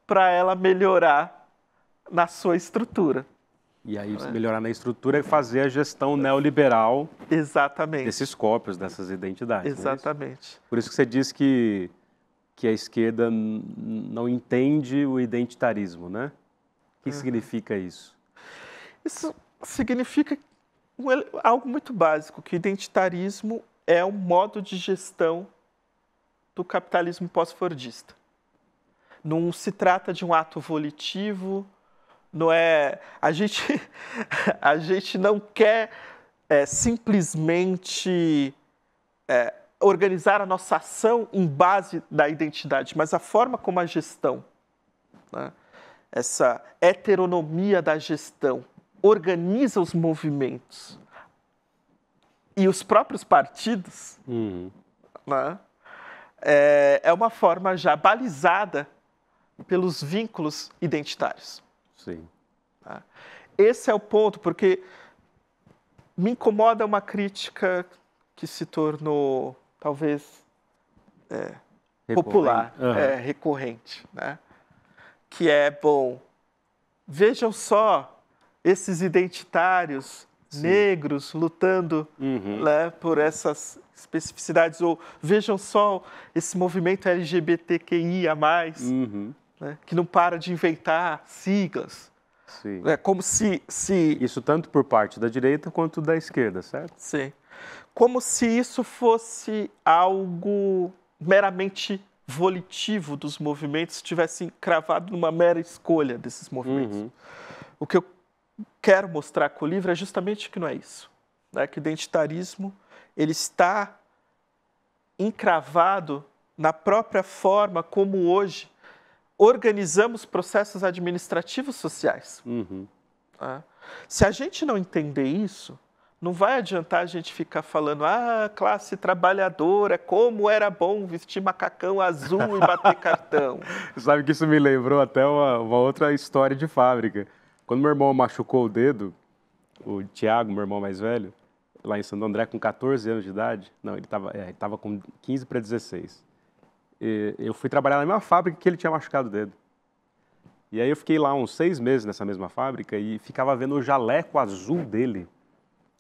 [SPEAKER 2] para ela melhorar na sua estrutura.
[SPEAKER 1] E aí é? melhorar na estrutura e é fazer a gestão neoliberal Exatamente. desses corpos, dessas identidades. Exatamente. É isso? Por isso que você diz que, que a esquerda não entende o identitarismo, né? O que uhum. significa isso?
[SPEAKER 2] Isso significa algo muito básico, que o identitarismo é um modo de gestão do capitalismo pós-fordista. Não se trata de um ato volitivo, não é? A gente, a gente não quer é, simplesmente é, organizar a nossa ação em base da identidade, mas a forma como a gestão, né? essa heteronomia da gestão, organiza os movimentos e os próprios partidos, uhum. né? é, é uma forma já balizada pelos vínculos identitários. Sim. Tá? Esse é o ponto, porque me incomoda uma crítica que se tornou talvez é, recorrente. popular, uhum. é, recorrente, né? que é bom. Vejam só esses identitários Sim. negros lutando uhum. né, por essas especificidades ou vejam só esse movimento LGBTQIA+, uhum né, que não para de inventar siglas. Sim. É como se, se. Isso tanto por parte da direita quanto da esquerda, certo? Sim. Como se isso fosse algo meramente volitivo dos movimentos, estivesse cravado numa mera escolha desses movimentos. Uhum. O que eu quero mostrar com o livro é justamente que não é isso. Né? Que o identitarismo ele está encravado na própria forma como hoje organizamos processos administrativos sociais. Uhum. É. Se a gente não entender isso, não vai adiantar a gente ficar falando, ah, classe trabalhadora, como era bom vestir macacão azul e bater cartão.
[SPEAKER 1] Sabe que isso me lembrou até uma, uma, outra história de fábrica. Quando meu irmão machucou o dedo, o Tiago, meu irmão mais velho, lá em Santo André, com 14 anos de idade, não, ele estava é, com 15 para 16 eu fui trabalhar na mesma fábrica que ele tinha machucado o dedo. E aí eu fiquei lá uns seis meses nessa mesma fábrica e ficava vendo o jaleco azul dele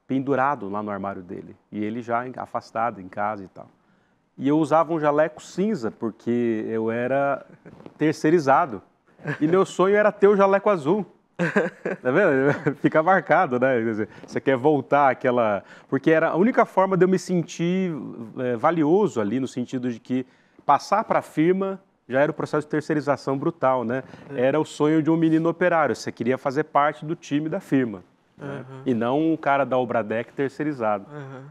[SPEAKER 1] pendurado lá no armário dele. E ele já afastado em casa e tal. E eu usava um jaleco cinza porque eu era terceirizado. E meu sonho era ter o jaleco azul. Tá vendo? Fica marcado, né? Você quer voltar àquela. Porque era a única forma de eu me sentir é, valioso ali, no sentido de que passar para a firma já era o processo de terceirização brutal, né? É. Era o sonho de um menino operário, você queria fazer parte do time da firma. Uhum. Né? E não um cara da Obradec
[SPEAKER 2] terceirizado. Uhum.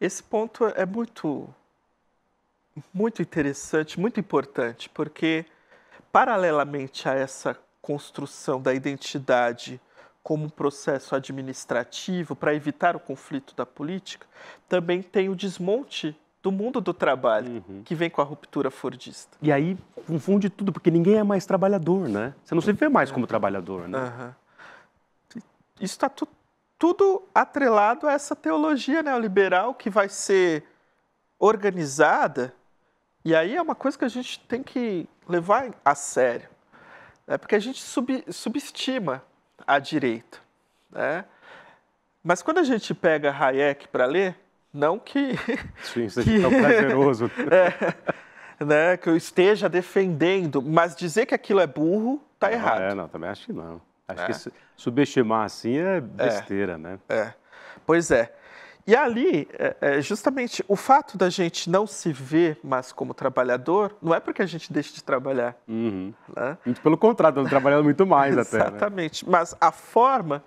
[SPEAKER 2] Esse ponto é muito, muito interessante, muito importante, porque paralelamente a essa construção da identidade como um processo administrativo para evitar o conflito da política, também tem o desmonte do mundo do trabalho uhum. que vem com a ruptura fordista.
[SPEAKER 1] E aí confunde tudo, porque ninguém é mais trabalhador, né? Você não se vê mais como trabalhador, né?
[SPEAKER 2] Uhum. Isso está tu, tudo atrelado a essa teologia neoliberal que vai ser organizada. E aí é uma coisa que a gente tem que levar a sério. É porque a gente sub, subestima a direita. Né? Mas quando a gente pega Hayek para ler, não que. Sim, seja que, é prazeroso. é, né, que eu esteja defendendo, mas dizer que aquilo é burro tá não, errado. É, não, também acho que não. Acho é. que subestimar assim é, é besteira, é. né? É. Pois é. E ali, é, justamente o fato da gente não se ver mais como trabalhador, não é porque a gente deixa de trabalhar. Uhum. Né? Muito pelo contrário, estamos trabalhando muito mais até. Né? Exatamente. Né? Mas a forma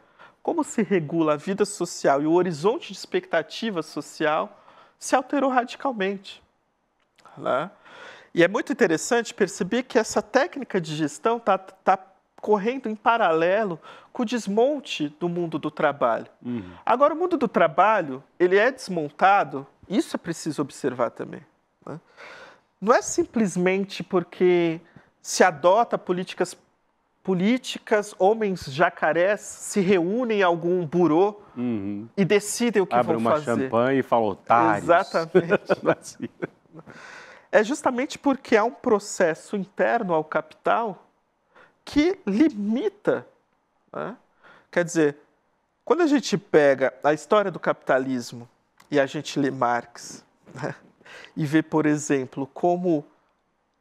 [SPEAKER 2] como se regula a vida social e o horizonte de expectativa social se alterou radicalmente. Né? E é muito interessante perceber que essa técnica de gestão está tá correndo em paralelo com o desmonte do mundo do trabalho. Uhum. Agora, o mundo do trabalho ele é desmontado, isso é preciso observar também. Né? Não é simplesmente porque se adota políticas políticas, homens jacarés se reúnem em algum burô uhum. e decidem o que Abre vão fazer. Abre uma champanhe
[SPEAKER 1] e fala otários.
[SPEAKER 2] Exatamente. É, é justamente porque há um processo interno ao capital que limita. Né? Quer dizer, quando a gente pega a história do capitalismo e a gente lê Marx né? e vê, por exemplo, como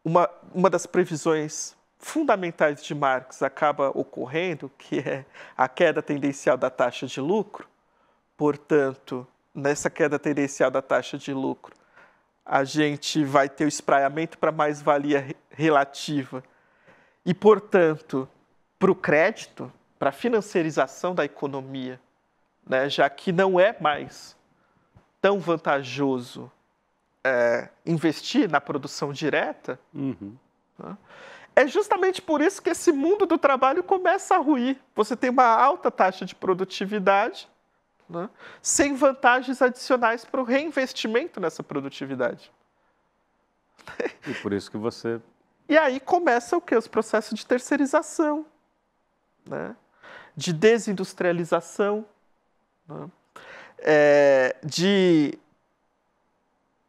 [SPEAKER 2] uma, uma das previsões fundamentais de Marx acaba ocorrendo, que é a queda tendencial da taxa de lucro. Portanto, nessa queda tendencial da taxa de lucro, a gente vai ter o espraiamento para mais-valia relativa e, portanto, para o crédito, para a financiarização da economia, né, já que não é mais tão vantajoso é, investir na produção direta. Uhum. Né, é justamente por isso que esse mundo do trabalho começa a ruir. Você tem uma alta taxa de produtividade, né? sem vantagens adicionais para o reinvestimento nessa produtividade.
[SPEAKER 1] E por isso que você.
[SPEAKER 2] E aí começa o que? Os processos de terceirização, né? de desindustrialização, né? é, de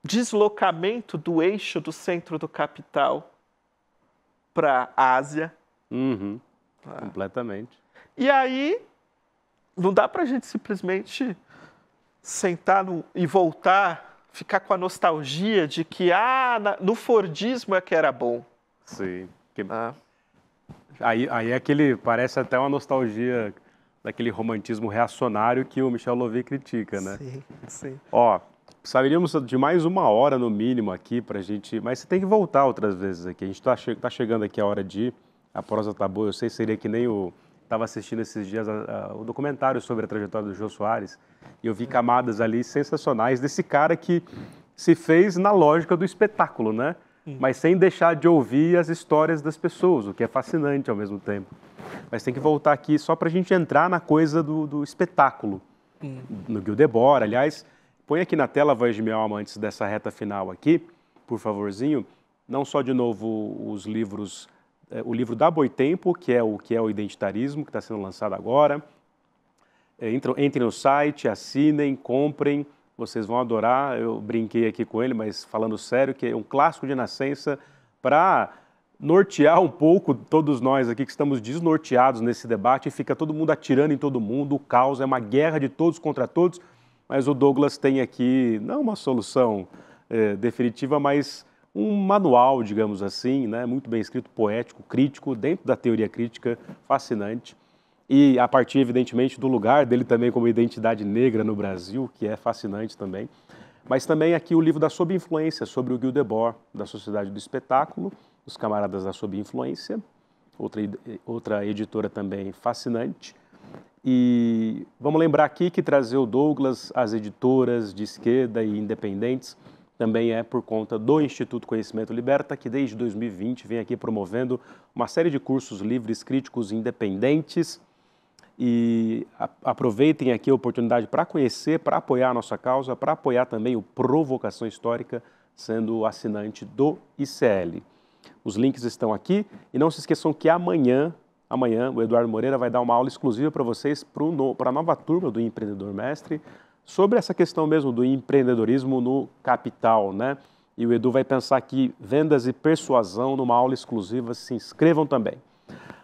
[SPEAKER 2] deslocamento do eixo do centro do capital para a Ásia. Uhum. Ah. Completamente. E aí, não dá para a gente simplesmente sentar no, e voltar, ficar com a nostalgia de que ah, na, no Fordismo é que era bom.
[SPEAKER 1] Sim. Que... Ah. Aí, aí é aquele, parece até uma nostalgia daquele romantismo reacionário que o Michel Louvet critica, né? Sim, sim. Ó, Saberíamos de mais uma hora no mínimo aqui para a gente, mas você tem que voltar outras vezes aqui. A gente está che tá chegando aqui a hora de a prosa tá boa. Eu sei seria que nem o estava assistindo esses dias a, a, o documentário sobre a trajetória do João Soares e eu vi camadas ali sensacionais desse cara que se fez na lógica do espetáculo, né? Mas sem deixar de ouvir as histórias das pessoas, o que é fascinante ao mesmo tempo. Mas tem que voltar aqui só para a gente entrar na coisa do, do espetáculo. Hum. No Gil Debora, aliás, Põe aqui na tela, voz de minha alma, antes dessa reta final aqui, por favorzinho, não só de novo os livros, eh, o livro da Boitempo, que é o que é o identitarismo, que está sendo lançado agora. Eh, entrem no site, assinem, comprem, vocês vão adorar. Eu brinquei aqui com ele, mas falando sério, que é um clássico de nascença para nortear um pouco todos nós aqui que estamos desnorteados nesse debate e fica todo mundo atirando em todo mundo, o caos é uma guerra de todos contra todos. Mas o Douglas tem aqui, não uma solução é, definitiva, mas um manual, digamos assim, né, muito bem escrito, poético, crítico, dentro da teoria crítica, fascinante. E a partir, evidentemente, do lugar dele também como identidade negra no Brasil, que é fascinante também. Mas também aqui o livro da Sob Influência, sobre o Guy Debord, da Sociedade do Espetáculo, Os Camaradas da Sob Influência, outra, outra editora também fascinante. E vamos lembrar aqui que trazer o Douglas, as editoras de esquerda e independentes, também é por conta do Instituto Conhecimento Liberta, que desde 2020 vem aqui promovendo uma série de cursos livres, críticos e independentes. E aproveitem aqui a oportunidade para conhecer, para apoiar a nossa causa, para apoiar também o Provocação Histórica, sendo assinante do ICL. Os links estão aqui e não se esqueçam que amanhã Amanhã o Eduardo Moreira vai dar uma aula exclusiva para vocês, para a nova turma do Empreendedor Mestre, sobre essa questão mesmo do empreendedorismo no capital, né? E o Edu vai pensar aqui vendas e persuasão numa aula exclusiva, se inscrevam também.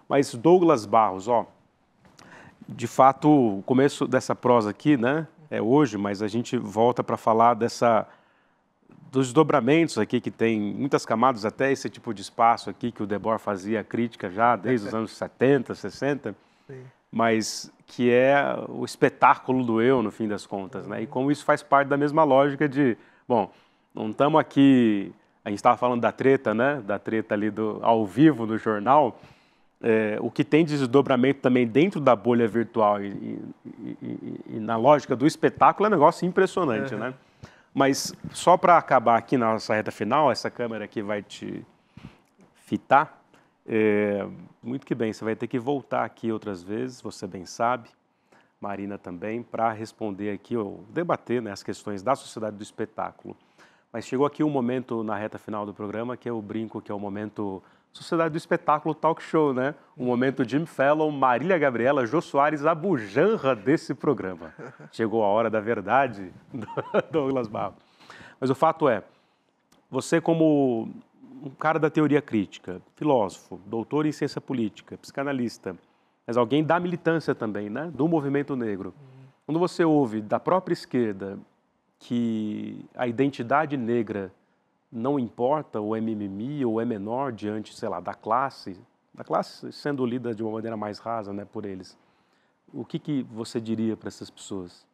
[SPEAKER 1] Mas Douglas Barros, ó, de fato, o começo dessa prosa aqui, né, é hoje, mas a gente volta para falar dessa dos dobramentos aqui, que tem muitas camadas, até esse tipo de espaço aqui que o Debor fazia crítica já desde os anos 70, 60, Sim. mas que é o espetáculo do eu, no fim das contas, né? E como isso faz parte da mesma lógica de, bom, não estamos aqui, a gente estava falando da treta, né? Da treta ali do, ao vivo no jornal, é, o que tem de desdobramento também dentro da bolha virtual e, e, e, e na lógica do espetáculo é um negócio impressionante, uhum. né? Mas só para acabar aqui na nossa reta final, essa câmera aqui vai te fitar. É, muito que bem, você vai ter que voltar aqui outras vezes, você bem sabe, Marina também, para responder aqui ou debater né, as questões da sociedade do espetáculo. Mas chegou aqui um momento na reta final do programa que eu brinco que é o momento Sociedade do Espetáculo Talk Show, né? O momento Jim Fallon, Marília Gabriela, Jô Soares, a bujanra desse programa. Chegou a hora da verdade, Douglas Barro. Mas o fato é, você como um cara da teoria crítica, filósofo, doutor em ciência política, psicanalista, mas alguém da militância também, né? Do movimento negro. Quando você ouve da própria esquerda que a identidade negra não importa o MMI ou é menor diante, sei lá, da classe, da classe sendo lida de uma maneira mais rasa, né, por eles. O que, que você diria para essas pessoas?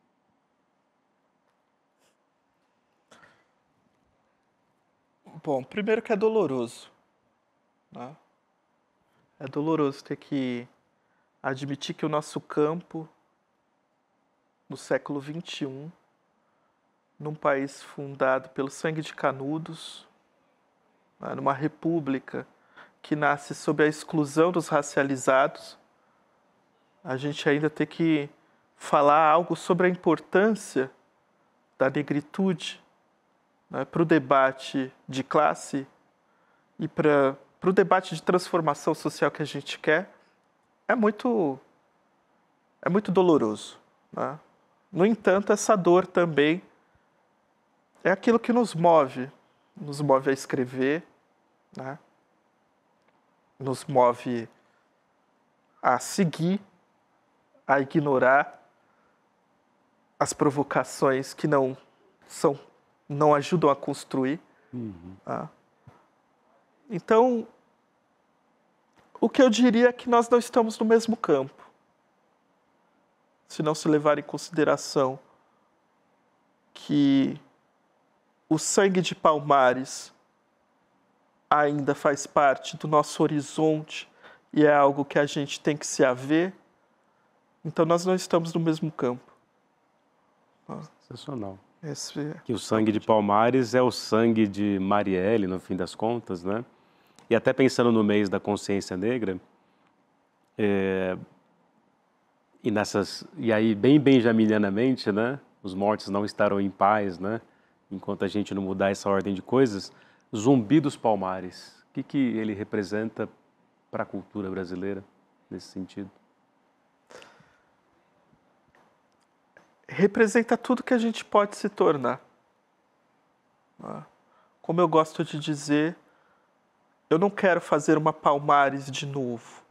[SPEAKER 2] Bom, primeiro que é doloroso. Né? É doloroso ter que admitir que o nosso campo, no século XXI, num país fundado pelo sangue de canudos, né, numa república que nasce sob a exclusão dos racializados, a gente ainda tem que falar algo sobre a importância da negritude né, para o debate de classe e para o debate de transformação social que a gente quer, é muito, é muito doloroso. Né? No entanto, essa dor também é aquilo que nos move, nos move a escrever, né? nos move a seguir, a ignorar as provocações que não são, não ajudam a construir. Uhum. Tá? Então, o que eu diria é que nós não estamos no mesmo campo. Se não se levar em consideração que o sangue de Palmares ainda faz parte do nosso horizonte e é algo que a gente tem que se haver, então nós não estamos no mesmo campo. Sensacional. Esse... É
[SPEAKER 1] que o sangue de Palmares é o sangue de Marielle, no fim das contas, né? E até pensando no mês da consciência negra, é... e, nessas, e aí, bem benjaminianamente, né? Os mortos não estarão em paz, né? enquanto a gente não mudar essa ordem de coisas, Zumbi dos Palmares. O que, que ele representa para a cultura brasileira nesse sentido?
[SPEAKER 2] Representa tudo que a gente pode se tornar. Ah, como eu gosto de dizer, eu não quero fazer uma Palmares de novo.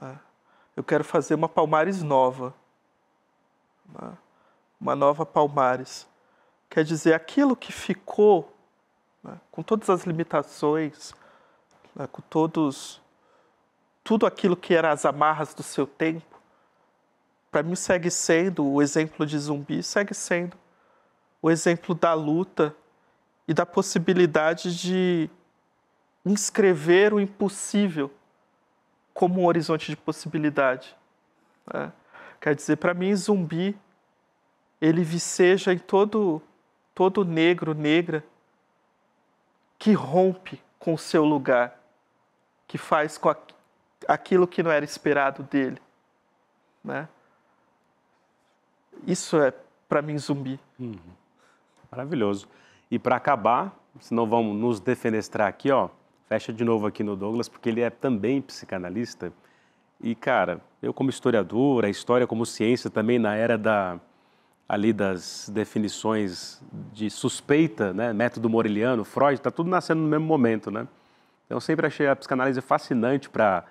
[SPEAKER 2] Ah, eu quero fazer uma Palmares nova. Ah, uma nova Palmares Quer dizer, aquilo que ficou, né, com todas as limitações, né, com todos tudo aquilo que era as amarras do seu tempo, para mim segue sendo o exemplo de zumbi, segue sendo o exemplo da luta e da possibilidade de inscrever o impossível como um horizonte de possibilidade. Né? Quer dizer, para mim, zumbi ele viceja em todo todo negro, negra, que rompe com o seu lugar, que faz com aquilo que não era esperado dele. Né? Isso é, para mim, zumbi. Uhum. Maravilhoso. E para acabar, senão
[SPEAKER 1] vamos nos defenestrar aqui, ó. Fecha de novo aqui no Douglas, porque ele é também psicanalista. E, cara, eu como historiador, a história como ciência também na era da, ali das definições de suspeita, né? método moreliano, Freud, está tudo nascendo no mesmo momento. Né? Então, eu sempre achei a psicanálise fascinante para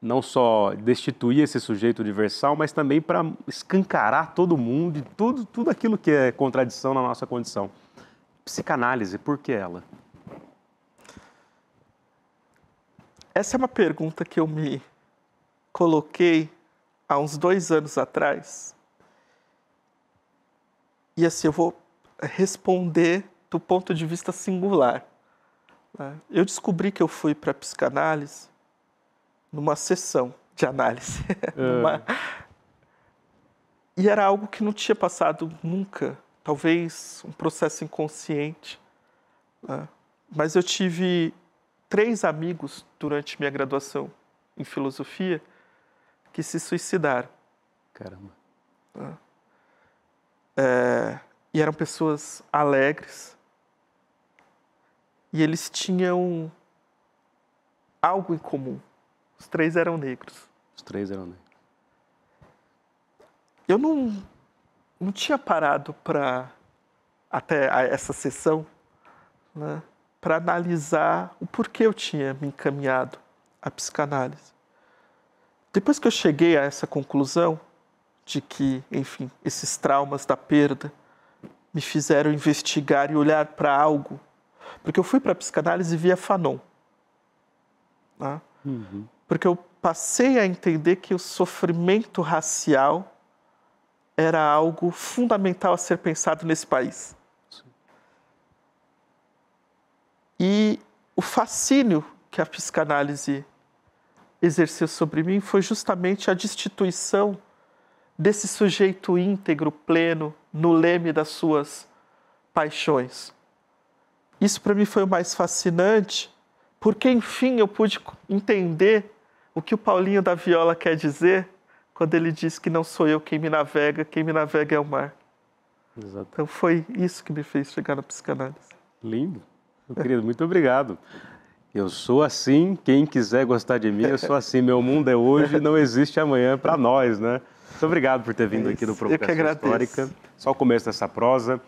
[SPEAKER 1] não só destituir esse sujeito universal, mas também para escancarar todo mundo e tudo, tudo aquilo que é contradição na nossa condição. Psicanálise, por que ela?
[SPEAKER 2] Essa é uma pergunta que eu me coloquei há uns dois anos atrás e assim, eu vou responder do ponto de vista singular. Né? Eu descobri que eu fui para psicanálise numa sessão de análise. É. numa... E era algo que não tinha passado nunca. Talvez um processo inconsciente. Né? Mas eu tive três amigos durante minha graduação em filosofia que se suicidaram. Caramba. É. É, e eram pessoas alegres. E eles tinham algo em comum. Os três eram negros.
[SPEAKER 1] Os três eram negros.
[SPEAKER 2] Eu não, não tinha parado para até essa sessão, né, para analisar o porquê eu tinha me encaminhado à psicanálise. Depois que eu cheguei a essa conclusão, de que, enfim, esses traumas da perda me fizeram investigar e olhar para algo. Porque eu fui para a psicanálise via Fanon. Né? Uhum. Porque eu passei a entender que o sofrimento racial era algo fundamental a ser pensado nesse país. Sim. E o fascínio que a psicanálise exerceu sobre mim foi justamente a destituição desse sujeito íntegro, pleno, no leme das suas paixões. Isso para mim foi o mais fascinante, porque enfim eu pude entender o que o Paulinho da Viola quer dizer quando ele diz que não sou eu quem me navega, quem me navega é o mar. Exato. Então foi isso que me fez chegar na psicanálise.
[SPEAKER 1] Lindo. Meu querido, muito obrigado. Eu sou assim, quem quiser gostar de mim, eu sou assim. Meu mundo é hoje, não existe amanhã para nós, né? Muito obrigado por ter vindo é aqui no Provocação Histórica. Só o começo dessa prosa.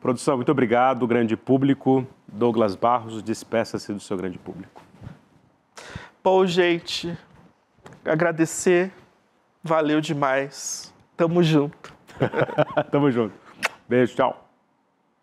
[SPEAKER 1] Produção, muito obrigado, grande público. Douglas Barros, despeça-se do seu grande público.
[SPEAKER 2] Bom, gente, agradecer. Valeu demais. Tamo junto.
[SPEAKER 1] Tamo junto. Beijo, tchau.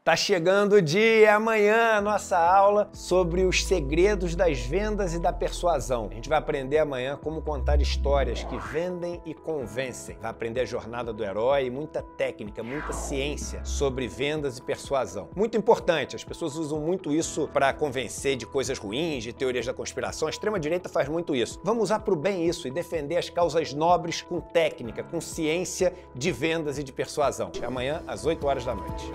[SPEAKER 2] Tá chegando o dia, é amanhã, a nossa
[SPEAKER 1] aula sobre os segredos das vendas e da persuasão. A gente vai aprender amanhã como contar histórias que vendem e convencem. Vai aprender a jornada do herói e muita técnica, muita ciência sobre vendas e persuasão. Muito importante, as pessoas usam muito isso para convencer de coisas ruins, de teorias da conspiração. A extrema-direita faz muito isso. Vamos usar para o bem isso e defender as causas nobres com técnica, com ciência de vendas e de persuasão. Amanhã, às 8 horas da noite.